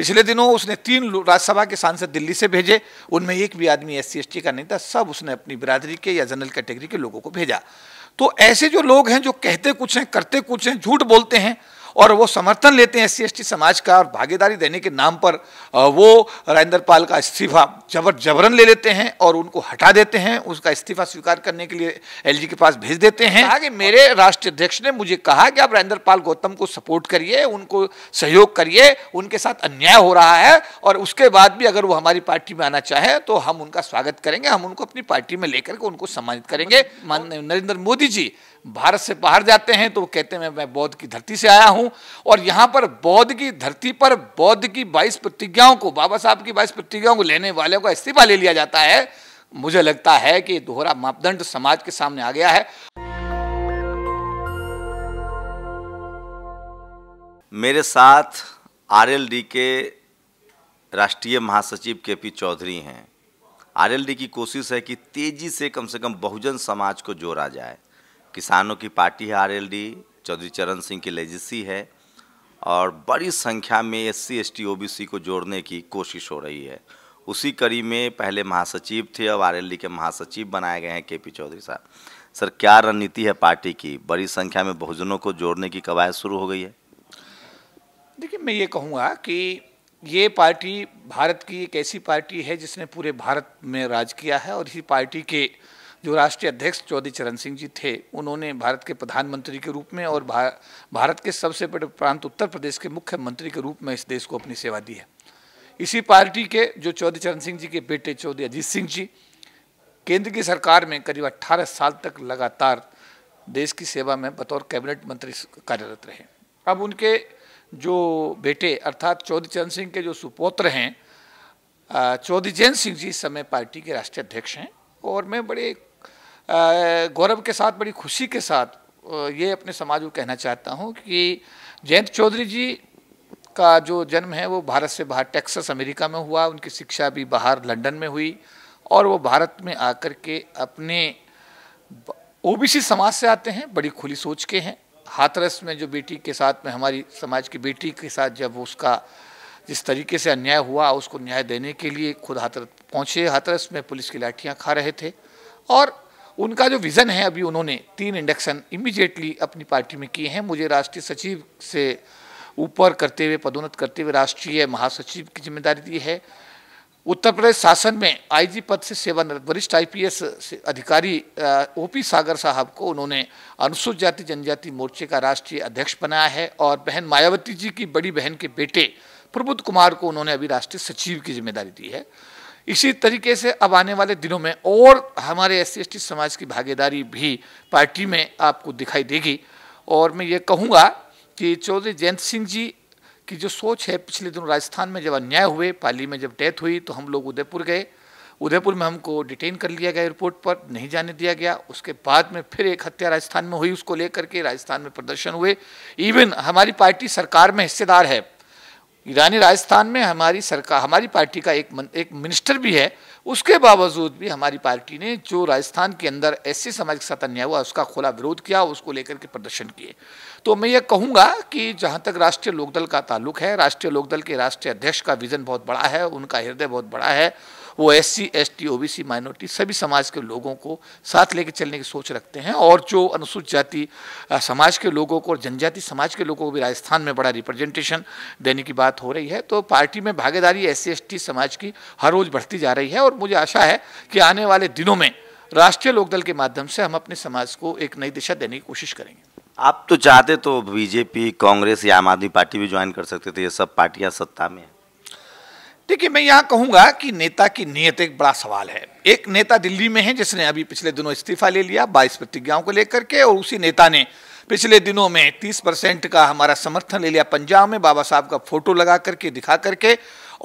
पिछले दिनों उसने तीन राज्यसभा के सांसद दिल्ली से भेजे उनमें एक भी आदमी एस सी का नहीं था सब उसने अपनी बिरादरी के या जनरल कैटेगरी के लोगों को भेजा तो ऐसे जो लोग हैं जो कहते कुछ हैं करते कुछ हैं झूठ बोलते हैं और वो समर्थन लेते हैं एस सी समाज का और भागीदारी देने के नाम पर वो राजेंद्र पाल का इस्तीफा जबर जबरन ले लेते हैं और उनको हटा देते हैं उसका इस्तीफा स्वीकार करने के लिए एलजी के पास भेज देते हैं आगे मेरे राष्ट्रीय अध्यक्ष ने मुझे कहा कि आप राजेंद्र पाल गौतम को सपोर्ट करिए उनको सहयोग करिए उनके साथ अन्याय हो रहा है और उसके बाद भी अगर वो हमारी पार्टी में आना चाहे तो हम उनका स्वागत करेंगे हम उनको अपनी पार्टी में लेकर के उनको सम्मानित करेंगे नरेंद्र मोदी जी भारत से बाहर जाते हैं तो वो कहते हैं मैं बौद्ध की धरती से आया हूँ हूं और यहां पर बौद्ध की धरती पर बौद्ध की बाईस प्रतिज्ञाओं को बाबा साहब की बाईस प्रतिज्ञाओं को लेने वालों का इस्तीफा ले लिया जाता है मुझे लगता है कि दोहरा मापदंड समाज के सामने आ गया है मेरे साथ आरएलडी के राष्ट्रीय महासचिव के पी चौधरी हैं आरएलडी की कोशिश है कि तेजी से कम से कम बहुजन समाज को जोड़ा जाए किसानों की पार्टी है आरएलडी चौधरी चरण सिंह की लेजिसी है और बड़ी संख्या में S C S T O B C को जोड़ने की कोशिश हो रही है उसी कड़ी में पहले महासचिव थे अब आर के महासचिव बनाए गए हैं के पी चौधरी साहब सर क्या रणनीति है पार्टी की बड़ी संख्या में बहुजनों को जोड़ने की कवायद शुरू हो गई है देखिए मैं ये कहूँगा कि ये पार्टी भारत की एक ऐसी पार्टी है जिसने पूरे भारत में राज किया है और इसी पार्टी के जो राष्ट्रीय अध्यक्ष चौधरी चरण सिंह जी थे उन्होंने भारत के प्रधानमंत्री के रूप में और भारत के सबसे बड़े प्रांत उत्तर प्रदेश के मुख्यमंत्री के रूप में इस देश को अपनी सेवा दी है इसी पार्टी के जो चौधरी चरण सिंह जी के बेटे चौधरी अजीत सिंह जी केंद्र की सरकार में करीब अट्ठारह साल तक लगातार देश की सेवा में बतौर कैबिनेट मंत्री कार्यरत रहे अब उनके जो बेटे अर्थात चौधरी चरण सिंह के जो सुपौत्र हैं चौधरी जैन सिंह जी इस समय पार्टी के राष्ट्रीय अध्यक्ष हैं और मैं बड़े गौरव के साथ बड़ी खुशी के साथ ये अपने समाज को कहना चाहता हूँ कि जयंत चौधरी जी का जो जन्म है वो भारत से बाहर टेक्सास अमेरिका में हुआ उनकी शिक्षा भी बाहर लंदन में हुई और वो भारत में आकर के अपने ओबीसी समाज से आते हैं बड़ी खुली सोच के हैं हाथरस में जो बेटी के साथ में हमारी समाज की बेटी के साथ जब उसका जिस तरीके से अन्याय हुआ उसको न्याय देने के लिए खुद हाथरस पहुँचे हाथरस में पुलिस की लाठियाँ खा रहे थे और उनका जो विज़न है अभी उन्होंने तीन इंडक्शन इमीजिएटली अपनी पार्टी में किए हैं मुझे राष्ट्रीय सचिव से ऊपर करते हुए पदोन्नत करते हुए राष्ट्रीय महासचिव की जिम्मेदारी दी है उत्तर प्रदेश शासन में आईजी पद से सेवानिवृत्त वरिष्ठ आईपीएस अधिकारी ओपी सागर साहब को उन्होंने अनुसूचित जाति जनजाति मोर्चे का राष्ट्रीय अध्यक्ष बनाया है और बहन मायावती जी की बड़ी बहन के बेटे प्रबुद्ध कुमार को उन्होंने अभी राष्ट्रीय सचिव की जिम्मेदारी दी है इसी तरीके से अब आने वाले दिनों में और हमारे एस सी समाज की भागीदारी भी पार्टी में आपको दिखाई देगी और मैं ये कहूँगा कि चौधरी जयंत सिंह जी की जो सोच है पिछले दिनों राजस्थान में जब अन्याय हुए पाली में जब डेथ हुई तो हम लोग उदयपुर गए उदयपुर में हमको डिटेन कर लिया गया एयरपोर्ट पर नहीं जाने दिया गया उसके बाद में फिर एक हत्या राजस्थान में हुई उसको लेकर के राजस्थान में प्रदर्शन हुए इवन हमारी पार्टी सरकार में हिस्सेदार है ईरानी राजस्थान में हमारी सरकार हमारी पार्टी का एक मन, एक मिनिस्टर भी है उसके बावजूद भी हमारी पार्टी ने जो राजस्थान के अंदर ऐसे सामाजिक साथ अन्याय हुआ उसका खुला विरोध किया उसको लेकर के प्रदर्शन किए तो मैं ये कहूँगा कि जहाँ तक राष्ट्रीय लोकदल का ताल्लुक है राष्ट्रीय लोकदल के राष्ट्रीय अध्यक्ष का विज़न बहुत बड़ा है उनका हृदय बहुत बड़ा है वो S C S T O B C minority सभी समाज के लोगों को साथ लेके चलने की सोच रखते हैं और जो अनुसूचित जाति समाज के लोगों को और जनजाति समाज के लोगों को भी राजस्थान में बड़ा रिप्रेजेंटेशन देने की बात हो रही है तो पार्टी में भागीदारी एस सी समाज की हर रोज़ बढ़ती जा रही है और मुझे आशा है कि आने वाले दिनों में राष्ट्रीय लोकदल के माध्यम से हम अपने समाज को एक नई दिशा देने की कोशिश करेंगे आप तो चाहते तो बीजेपी कांग्रेस या आम आदमी पार्टी भी ज्वाइन कर सकते थे ये सब पार्टियां सत्ता में हैं देखिए मैं यहाँ कहूँगा कि नेता की नीयत एक बड़ा सवाल है एक नेता दिल्ली में है जिसने अभी पिछले दिनों इस्तीफा ले लिया बाईस प्रतिज्ञाओं को लेकर के और उसी नेता ने पिछले दिनों में 30 परसेंट का हमारा समर्थन ले लिया पंजाब में बाबा साहब का फोटो लगा करके दिखा करके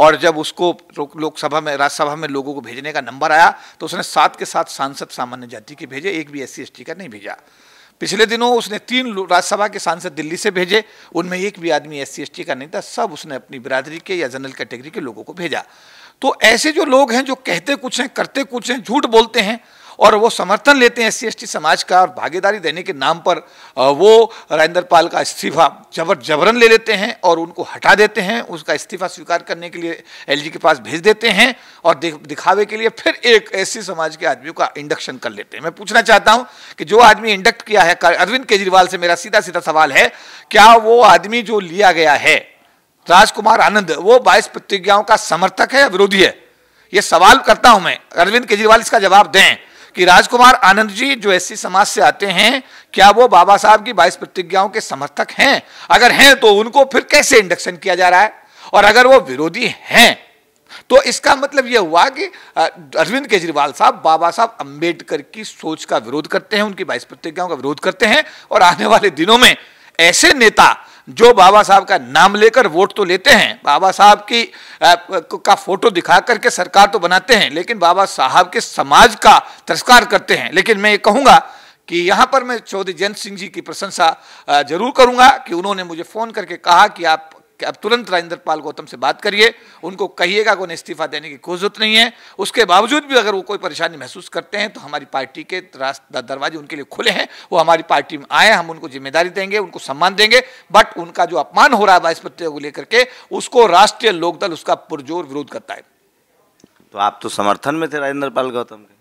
और जब उसको लोकसभा में राज्यसभा में लोगों को भेजने का नंबर आया तो उसने सात के साथ सांसद सामान्य जाति के भेजे एक भी एस सी का नहीं भेजा पिछले दिनों उसने तीन राज्यसभा के सांसद दिल्ली से भेजे उनमें एक भी आदमी एस सी का नहीं था सब उसने अपनी बिरादरी के या जनरल कैटेगरी के लोगों को भेजा तो ऐसे जो लोग हैं जो कहते कुछ हैं करते कुछ हैं झूठ बोलते हैं और वो समर्थन लेते हैं एस सी समाज का और भागीदारी देने के नाम पर वो राजेंद्र पाल का इस्तीफा जबर जबरन ले लेते हैं और उनको हटा देते हैं उसका इस्तीफा स्वीकार करने के लिए एल के पास भेज देते हैं और दिखावे के लिए फिर एक एस समाज के आदमियों का इंडक्शन कर लेते हैं मैं पूछना चाहता हूँ कि जो आदमी इंडक्ट किया है अरविंद केजरीवाल से मेरा सीधा सीधा सवाल है क्या वो आदमी जो लिया गया है राजकुमार आनंद वो बाईस प्रतिज्ञाओं का समर्थक है या विरोधी है ये सवाल करता हूं मैं अरविंद केजरीवाल इसका जवाब दें कि राजकुमार आनंद जी जो ऐसी समाज से आते हैं क्या वो बाबा साहब की बाईस प्रतिज्ञाओं के समर्थक हैं अगर हैं तो उनको फिर कैसे इंडक्शन किया जा रहा है और अगर वो विरोधी हैं तो इसका मतलब यह हुआ कि अरविंद केजरीवाल साहब बाबा साहब अंबेडकर की सोच का विरोध करते हैं उनकी बाईस प्रतिज्ञाओं का विरोध करते हैं और आने वाले दिनों में ऐसे नेता जो बाबा साहब का नाम लेकर वोट तो लेते हैं बाबा साहब की आ, का फोटो दिखा करके सरकार तो बनाते हैं लेकिन बाबा साहब के समाज का तिरस्कार करते हैं लेकिन मैं ये कहूँगा कि यहाँ पर मैं चौधरी जयंत सिंह जी की प्रशंसा जरूर करूँगा कि उन्होंने मुझे फ़ोन करके कहा कि आप अब तुरंत राजेंद्र पाल गौतम से बात करिए उनको कहिएगा उन्हें इस्तीफा देने की कोई जरूरत नहीं है उसके बावजूद भी अगर वो कोई परेशानी महसूस करते हैं तो हमारी पार्टी के दरवाजे उनके लिए खुले हैं वो हमारी पार्टी में आए हम उनको जिम्मेदारी देंगे उनको सम्मान देंगे बट उनका जो अपमान हो रहा है वाजपेयी को लेकर के उसको राष्ट्रीय लोकदल उसका पुरजोर विरोध करता है तो आप तो समर्थन में थे राजेंद्र पाल गौतम के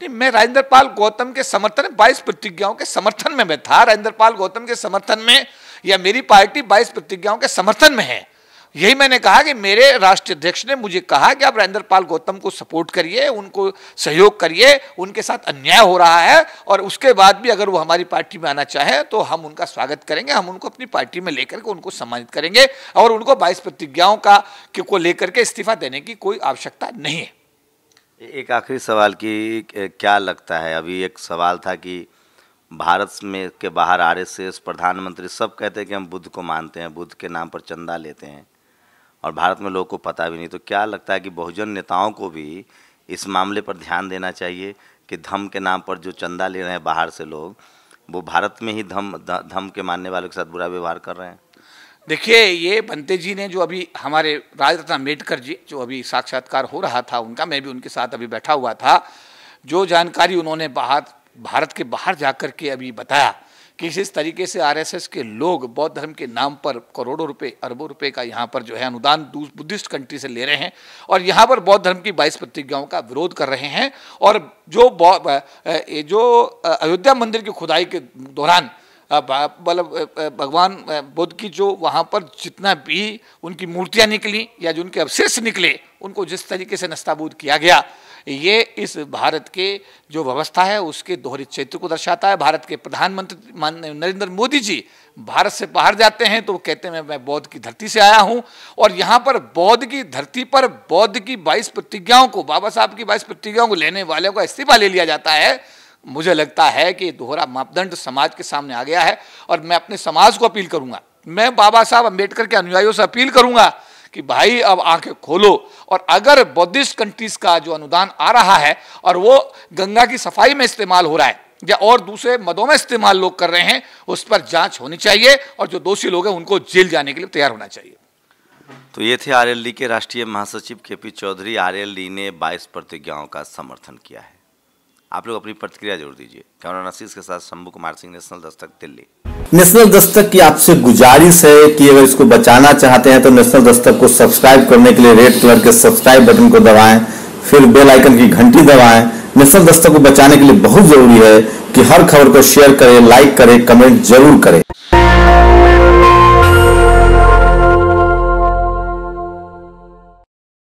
नहीं मैं राजेंद्र पाल गौतम के समर्थन बाईस प्रतिज्ञाओं के समर्थन में मैं था राजेंद्र पाल गौतम के समर्थन में या मेरी पार्टी बाईस प्रतिज्ञाओं के समर्थन में है यही मैंने कहा कि मेरे राष्ट्रीय अध्यक्ष ने मुझे कहा कि आप राजेंद्र पाल गौतम को सपोर्ट करिए उनको सहयोग करिए उनके साथ अन्याय हो रहा है और उसके बाद भी अगर वो हमारी पार्टी में आना चाहे तो हम उनका स्वागत करेंगे हम उनको अपनी पार्टी में लेकर के उनको सम्मानित करेंगे और उनको बाईस प्रतिज्ञाओं का को लेकर के इस्तीफा देने की कोई आवश्यकता नहीं है एक आखिरी सवाल की क्या लगता है अभी एक सवाल था कि भारत में के बाहर आर एस एस प्रधानमंत्री सब कहते हैं कि हम बुद्ध को मानते हैं बुद्ध के नाम पर चंदा लेते हैं और भारत में लोगों को पता भी नहीं तो क्या लगता है कि बहुजन नेताओं को भी इस मामले पर ध्यान देना चाहिए कि धम के नाम पर जो चंदा ले रहे हैं बाहर से लोग वो भारत में ही धम धम के मानने वालों के साथ बुरा व्यवहार कर रहे हैं देखिए ये बंते जी ने जो अभी हमारे राजरत्न अम्बेडकर जी जो अभी साक्षात्कार हो रहा था उनका मैं भी उनके साथ अभी बैठा हुआ था जो जानकारी उन्होंने बाहर भारत के बाहर जाकर के अभी बताया कि इस तरीके से आरएसएस के लोग बौद्ध धर्म के नाम पर करोड़ों रुपए अरबों रुपए का यहाँ पर जो है अनुदान बुद्धिस्ट कंट्री से ले रहे हैं और यहाँ पर बौद्ध धर्म की बाईस प्रतिज्ञाओं का विरोध कर रहे हैं और जो जो अयोध्या मंदिर की खुदाई के दौरान मतलब भगवान बुद्ध की जो वहाँ पर जितना भी उनकी मूर्तियाँ निकली या जो उनके अवशेष निकले उनको जिस तरीके से नस्ताबूद किया गया ये इस भारत के जो व्यवस्था है उसके दोहरे क्षेत्र को दर्शाता है भारत के प्रधानमंत्री नरेंद्र मोदी जी भारत से बाहर जाते हैं तो वो कहते हैं मैं बौद्ध की धरती से आया हूँ और यहाँ पर बौद्ध की धरती पर बौद्ध की बाईस प्रतिज्ञाओं को बाबा साहब की बाईस प्रतिज्ञाओं को लेने वाले का इस्तीफा ले लिया जाता है मुझे लगता है कि दोहरा मापदंड समाज के सामने आ गया है और मैं अपने समाज को अपील करूंगा मैं बाबा साहब अम्बेडकर के अनुयायियों से अपील करूंगा कि भाई अब आंखें खोलो और अगर बौद्धिस्ट कंट्रीज का जो अनुदान आ रहा है और वो गंगा की सफाई में इस्तेमाल हो रहा है या और दूसरे मदों में इस्तेमाल लोग कर रहे हैं उस पर जांच होनी चाहिए और जो दोषी लोग हैं उनको जेल जाने के लिए तैयार होना चाहिए तो ये थे आरएलडी के राष्ट्रीय महासचिव के पी चौधरी आरएलडी ने 22 प्रतिज्ञाओं का समर्थन किया है आप लोग अपनी प्रतिक्रिया जरूर दीजिए कैमरा नसीस के साथ शंभु कुमार सिंह नेशनल दस्तक दिल्ली नेशनल दस्तक की आपसे गुजारिश है कि अगर इसको बचाना चाहते हैं तो नेशनल दस्तक को सब्सक्राइब करने के लिए रेड कलर के सब्सक्राइब बटन को दबाएं फिर बेल आइकन की घंटी दबाएं नेशनल दस्तक को बचाने के लिए बहुत जरूरी है कि हर खबर को शेयर करें लाइक करें कमेंट जरूर करें